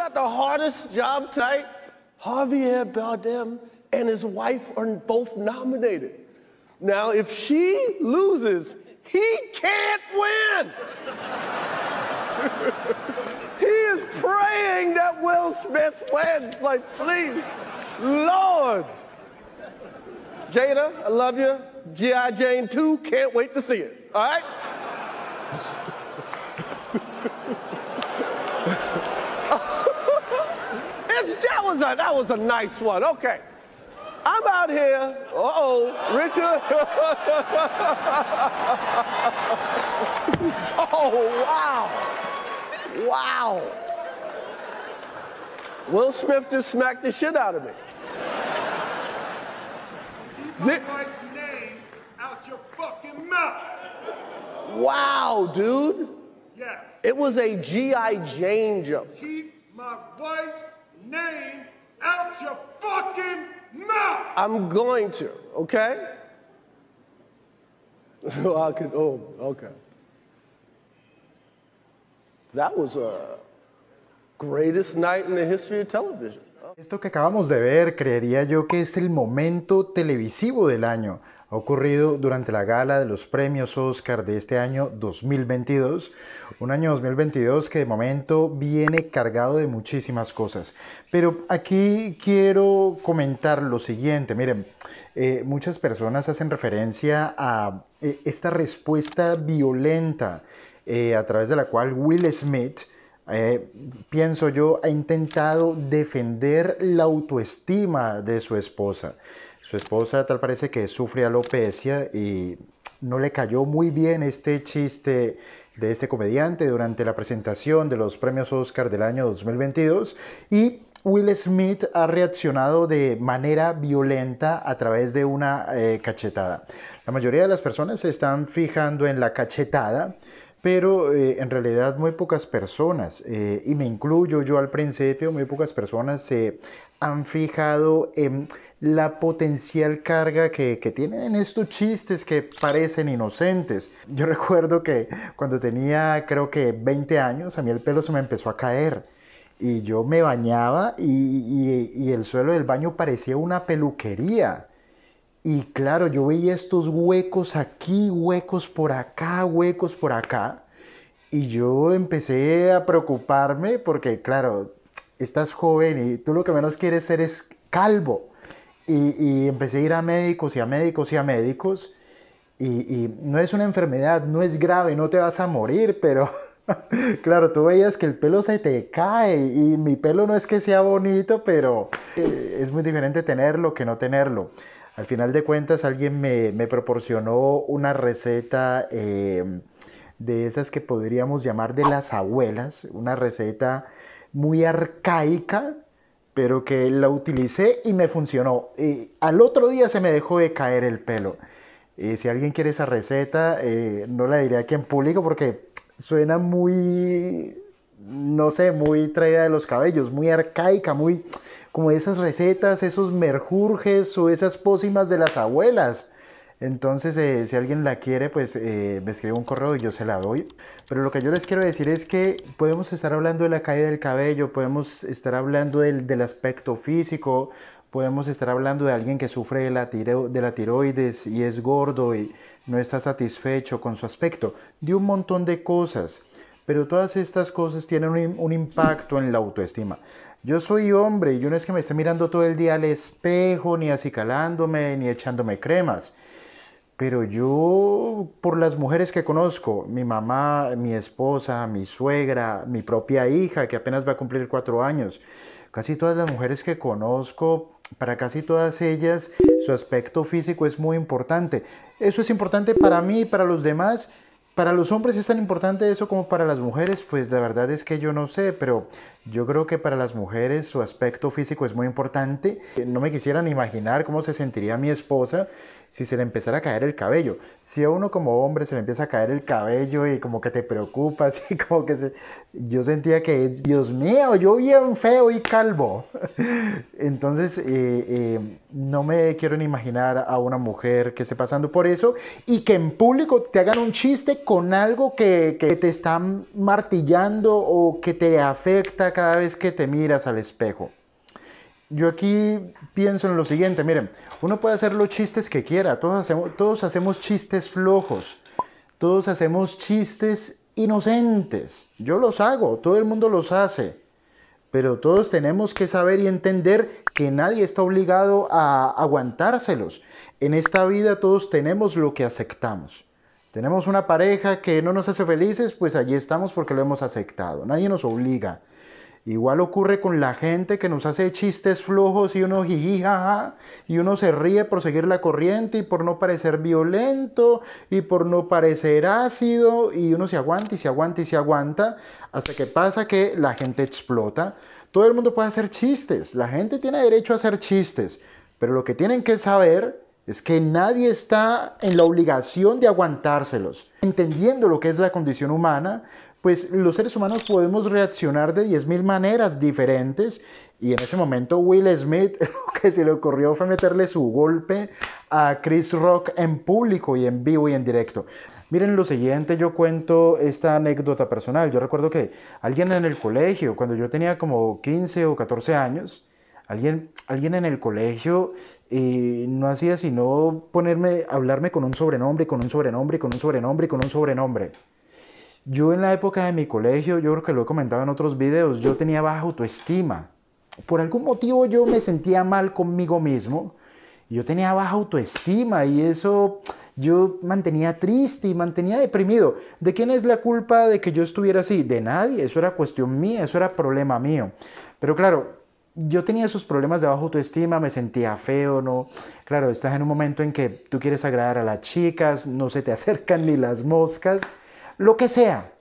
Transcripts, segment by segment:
got the hardest job tonight? Javier Bardem and his wife are both nominated. Now, if she loses, he can't win. he is praying that Will Smith wins. Like, please, Lord. Jada, I love you. G.I. Jane 2, can't wait to see it. All right? was a, that was a nice one. Okay. I'm out here. Uh oh, Richard. oh, wow. Wow. Will Smith just smacked the shit out of me. Keep my wife's name out your fucking mouth. Wow, dude. Yes. It was a G.I. Jane jump. Keep my wife's name your fucking mouth. I'm going to, okay? I could, oh, okay. That was a uh, greatest night in the history of television. Esto que acabamos de ver, creería yo que es el momento televisivo del año ocurrido durante la gala de los premios Oscar de este año 2022. Un año 2022 que de momento viene cargado de muchísimas cosas. Pero aquí quiero comentar lo siguiente. Miren, eh, muchas personas hacen referencia a eh, esta respuesta violenta eh, a través de la cual Will Smith pienso yo, ha intentado defender la autoestima de su esposa. Su esposa tal parece que sufre alopecia y no le cayó muy bien este chiste de este comediante durante la presentación de los premios Oscar del año 2022 y Will Smith ha reaccionado de manera violenta a través de una eh, cachetada. La mayoría de las personas se están fijando en la cachetada, pero eh, en realidad muy pocas personas, eh, y me incluyo yo al principio, muy pocas personas se han fijado en la potencial carga que, que, tienen estos chistes que parecen inocentes. Yo recuerdo que cuando tenía creo que 20 años, a mí el pelo se me empezó a caer. Y yo me bañaba y, y el suelo del baño parecía una peluquería. Y claro, yo veía estos huecos aquí, huecos por acá, huecos por acá. Y yo empecé a preocuparme porque, claro, estás joven y tú lo que menos quieres ser es calvo. Y, empecé a ir a médicos y a médicos y a médicos. Y, y, no es una enfermedad, no es grave, no te vas a morir, pero claro, tú veías que el pelo se te cae y mi pelo no es que sea bonito, pero eh, es muy diferente tenerlo que no tenerlo. Al final de cuentas, alguien me, proporcionó una receta eh, de esas que podríamos llamar de las abuelas, una receta muy arcaica, pero que la utilicé y me funcionó. Y al otro día se me dejó de caer el pelo. si alguien quiere esa receta, eh, no la diré aquí en público porque suena muy, no sé, muy traída de los cabellos, muy arcaica, muy como esas recetas, esos merjurjes o esas pócimas de las abuelas. Entonces, eh, si alguien la quiere, pues eh, me escribe un correo y yo se la doy. Pero lo que yo les quiero decir es que podemos estar hablando de la caída del cabello, podemos estar hablando del, aspecto físico, podemos estar hablando de alguien que sufre de la tiroides y es gordo y no está satisfecho con su aspecto, de un montón de cosas. Pero todas estas cosas tienen un, impacto en la autoestima. Yo soy hombre y yo no es que me esté mirando todo el día al espejo, ni acicalándome, ni echándome cremas. Pero yo, por las mujeres que conozco, mi mamá, mi esposa, mi suegra, mi propia hija, que apenas va a cumplir cuatro años, casi todas las mujeres que conozco, para casi todas ellas, su aspecto físico es muy importante. Eso es importante para mí y para los demás, para los hombres es tan importante eso como para las mujeres, pues la verdad es que yo no sé, pero yo creo que para las mujeres su aspecto físico es muy importante. No me quisieran imaginar cómo se sentiría mi esposa si se le empezara a caer el cabello. Si a uno como hombre se le empieza a caer el cabello y como que te preocupas y como que se... Yo sentía que, Dios mío, yo bien feo y calvo. Entonces, eh, eh, no me quiero ni imaginar a una mujer que esté pasando por eso y que en público te hagan un chiste con algo que, que te están martillando o que te afecta cada vez que te miras al espejo yo aquí pienso en lo siguiente, miren, uno puede hacer los chistes que quiera, todos hacemos, todos hacemos chistes flojos, todos hacemos chistes inocentes, yo los hago, todo el mundo los hace, pero todos tenemos que saber y entender que nadie está obligado a aguantárselos. En esta vida todos tenemos lo que aceptamos. Tenemos una pareja que no nos hace felices, pues allí estamos porque lo hemos aceptado, nadie nos obliga. Igual ocurre con la gente que nos hace chistes flojos y uno jijijaja, y uno se ríe por seguir la corriente y por no parecer violento y por no parecer ácido, y uno se aguanta y se aguanta y se aguanta, hasta que pasa que la gente explota. Todo el mundo puede hacer chistes, la gente tiene derecho a hacer chistes, pero lo que tienen que saber es que nadie está en la obligación de aguantárselos. Entendiendo lo que es la condición humana, pues los seres humanos podemos reaccionar de 10.000 maneras diferentes y en ese momento Will Smith lo que se le ocurrió fue meterle su golpe a Chris Rock en público y en vivo y en directo. Miren lo siguiente, yo cuento esta anécdota personal. Yo recuerdo que alguien en el colegio, cuando yo tenía como 15 o 14 años, alguien, alguien en el colegio eh, no hacía sino ponerme, hablarme con un sobrenombre, con un sobrenombre, con un sobrenombre, con un sobrenombre. Yo en la época de mi colegio, yo creo que lo he comentado en otros videos, yo tenía baja autoestima. Por algún motivo yo me sentía mal conmigo mismo. Yo tenía baja autoestima y eso yo mantenía triste y mantenía deprimido. ¿De quién es la culpa de que yo estuviera así? De nadie, eso era cuestión mía, eso era problema mío. Pero claro, yo tenía esos problemas de baja autoestima, me sentía feo, ¿no? Claro, estás en un momento en que tú quieres agradar a las chicas, no se te acercan ni las moscas lo que sea.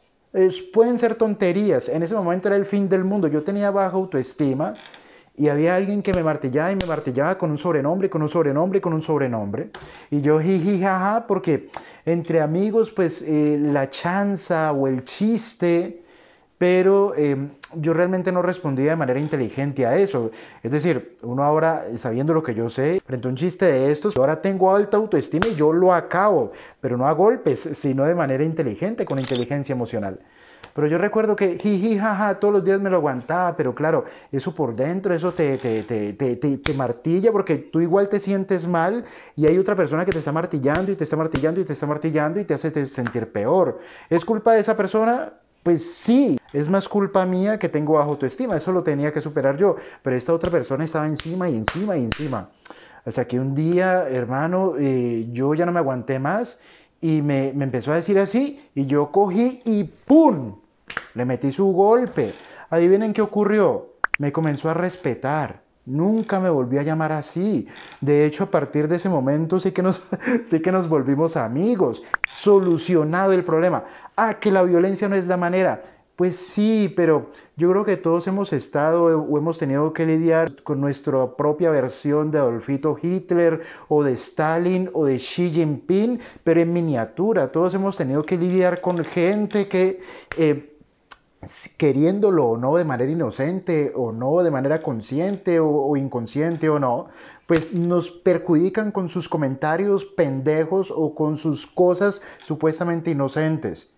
pueden ser tonterías. En ese momento era el fin del mundo. Yo tenía baja autoestima y había alguien que me martillaba y me martillaba con un sobrenombre, con un sobrenombre, con un sobrenombre. Y yo jiji, jaja, porque entre amigos, pues eh, la chanza o el chiste, pero em, yo realmente no respondía de manera inteligente a eso. Es decir, uno ahora, sabiendo lo que yo sé, frente a un chiste de estos, yo ahora tengo alta autoestima y yo lo acabo, pero no a golpes, sino de manera inteligente, con inteligencia emocional. Pero yo recuerdo que jiji, jaja, todos los días me lo aguantaba, pero claro, eso por dentro, eso te, te, te, te, martilla porque tú igual te sientes mal y hay otra persona que te está martillando y te está martillando y te está martillando y te hace sentir peor. ¿Es culpa de esa persona? Pues sí, es más culpa mía que tengo bajo autoestima, eso lo tenía que superar yo, pero esta otra persona estaba encima y encima y encima. Hasta que un día, hermano, eh, yo ya no me aguanté más y me, me empezó a decir así y yo cogí y ¡pum! Le metí su golpe. Adivinen qué ocurrió, me comenzó a respetar Nunca me volví a llamar así. De hecho, a partir de ese momento sí que nos, que nos volvimos amigos. Solucionado el problema. Ah, que la violencia no es la manera. Pues sí, pero yo creo que todos hemos estado o hemos tenido que lidiar con nuestra propia versión de Adolfito Hitler o de Stalin o de Xi Jinping, pero en miniatura. Todos hemos tenido que lidiar con gente que eh, queriéndolo o no de manera inocente o no de manera consciente o, inconsciente o no, pues nos perjudican con sus comentarios pendejos o con sus cosas supuestamente inocentes.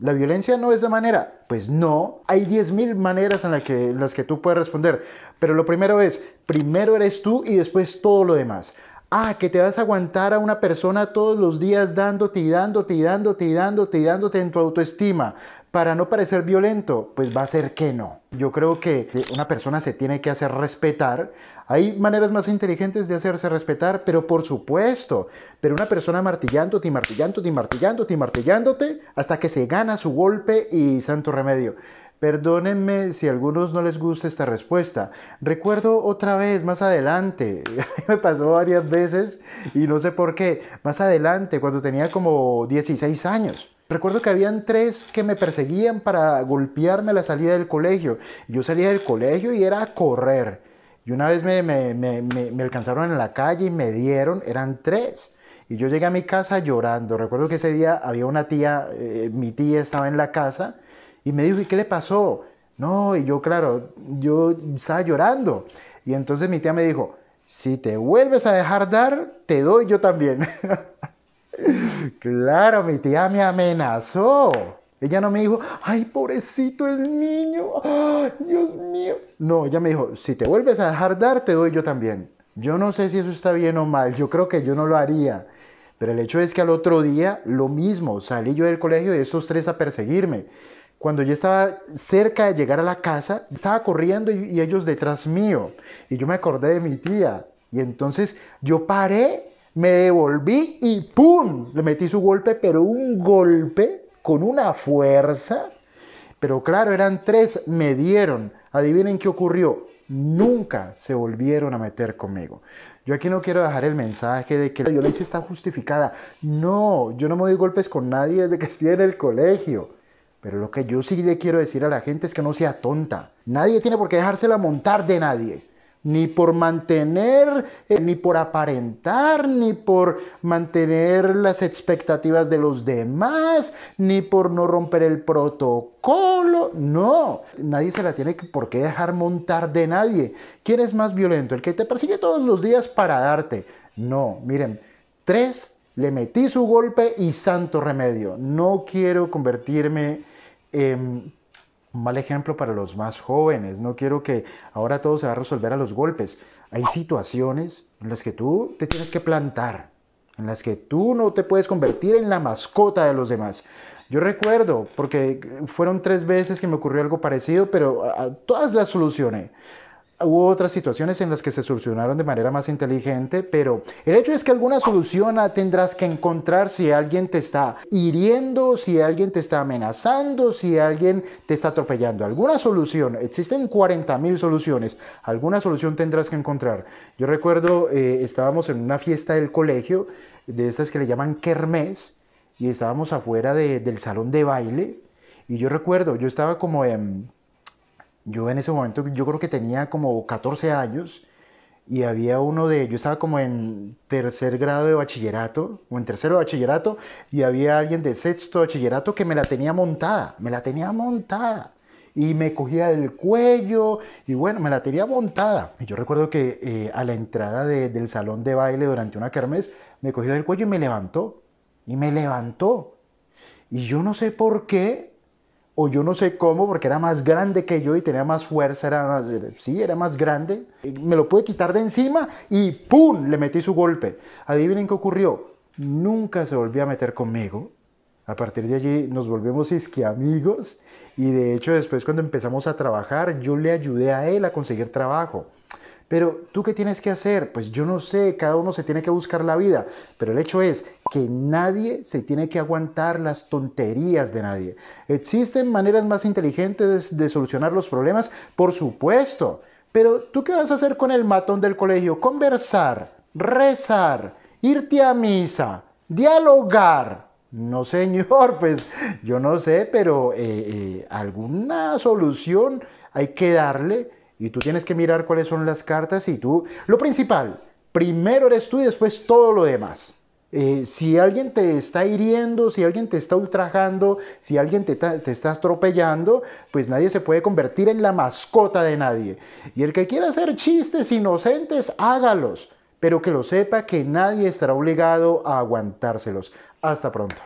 ¿La violencia no es la manera? Pues no. Hay 10.000 maneras en, las que tú puedes responder. Pero lo primero es, primero eres tú y después todo lo demás. Ah, que te vas a aguantar a una persona todos los días dándote y dándote y dándote y dándote y dándote en tu autoestima para no parecer violento, pues va a ser que no. Yo creo que una persona se tiene que hacer respetar. Hay maneras más inteligentes de hacerse respetar, pero por supuesto, pero una persona martillándote y martillándote y martillándote y martillándote hasta que se gana su golpe y santo remedio. Perdónenme si a algunos no les gusta esta respuesta. Recuerdo otra vez, más adelante, me pasó varias veces y no sé por qué, más adelante, cuando tenía como 16 años. Recuerdo que habían tres que me perseguían para golpearme a la salida del colegio. Yo salía del colegio y era a correr. Y una vez me, alcanzaron en la calle y me dieron, eran tres. Y yo llegué a mi casa llorando. Recuerdo que ese día había una tía, eh, mi tía estaba en la casa y me dijo, ¿y qué le pasó? No, y yo claro, yo estaba llorando. Y entonces mi tía me dijo, si te vuelves a dejar dar, te doy yo también. Claro, mi tía me amenazó. Ella no me dijo, ay, pobrecito el niño, Dios mío. No, ella me dijo, si te vuelves a dejar dar, te doy yo también. Yo no sé si eso está bien o mal, yo creo que yo no lo haría. Pero el hecho es que al otro día, lo mismo, salí yo del colegio y esos tres a perseguirme. Cuando yo estaba cerca de llegar a la casa, estaba corriendo y ellos detrás mío. Y yo me acordé de mi tía. Y entonces yo paré me devolví y ¡pum! Le metí su golpe, pero un golpe con una fuerza. Pero claro, eran tres, me dieron. Adivinen qué ocurrió. Nunca se volvieron a meter conmigo. Yo aquí no quiero dejar el mensaje de que la violencia está justificada. No, yo no me doy golpes con nadie desde que estoy en el colegio. Pero lo que yo sí le quiero decir a la gente es que no sea tonta. Nadie tiene por qué dejársela montar de nadie ni por mantener, eh, ni por aparentar, ni por mantener las expectativas de los demás, ni por no romper el protocolo. No, nadie se la tiene por qué dejar montar de nadie. ¿Quién es más violento? ¿El que te persigue todos los días para darte? No, miren, tres, le metí su golpe y santo remedio. No quiero convertirme en un mal ejemplo para los más jóvenes. No quiero que ahora todo se va a resolver a los golpes. Hay situaciones en las que tú te tienes que plantar, en las que tú no te puedes convertir en la mascota de los demás. Yo recuerdo, porque fueron tres veces que me ocurrió algo parecido, pero ah, ah, todas las solucioné hubo otras situaciones en las que se solucionaron de manera más inteligente, pero el hecho es que alguna solución tendrás que encontrar si alguien te está hiriendo, si alguien te está amenazando, si alguien te está atropellando. Alguna solución, existen 40 mil soluciones, alguna solución tendrás que encontrar. Yo recuerdo, eh, estábamos en una fiesta del colegio, de estas que le llaman kermés, y estábamos afuera del salón de baile, y yo recuerdo, yo estaba como en yo en ese momento, yo creo que tenía como 14 años y había uno de, yo estaba como en tercer grado de bachillerato, o en tercero de bachillerato, y había alguien de sexto de bachillerato que me la tenía montada, me la tenía montada. Y me cogía del cuello, y bueno, me la tenía montada. Y yo recuerdo que eh, a la entrada del salón de baile durante una kermés, me cogió del cuello y me levantó. Y me levantó. Y yo no sé por qué o yo no sé cómo, porque era más grande que yo y tenía más fuerza, era más, sí, era más grande, eh, me lo pude quitar de encima y ¡pum! le metí su golpe. Adivinen qué ocurrió, nunca se volvió a meter conmigo. A partir de allí nos volvemos amigos y de hecho después cuando empezamos a trabajar yo le ayudé a él a conseguir trabajo. Pero tú qué tienes que hacer? Pues yo no sé, cada uno se tiene que buscar la vida, pero el hecho es que nadie se tiene que aguantar las tonterías de nadie. ¿Existen maneras más inteligentes de, solucionar los problemas? Por supuesto, pero tú qué vas a hacer con el matón del colegio? Conversar, rezar, irte a misa, dialogar. No, señor, pues yo no sé, pero eh, eh, alguna solución hay que darle y tú tienes que mirar cuáles son las cartas y tú, lo principal, primero eres tú y después todo lo demás. Eh, si alguien te está hiriendo, si alguien te está ultrajando, si alguien te, te, está atropellando, pues nadie se puede convertir en la mascota de nadie. Y el que quiera hacer chistes inocentes, hágalos, pero que lo sepa que nadie estará obligado a aguantárselos. Hasta pronto.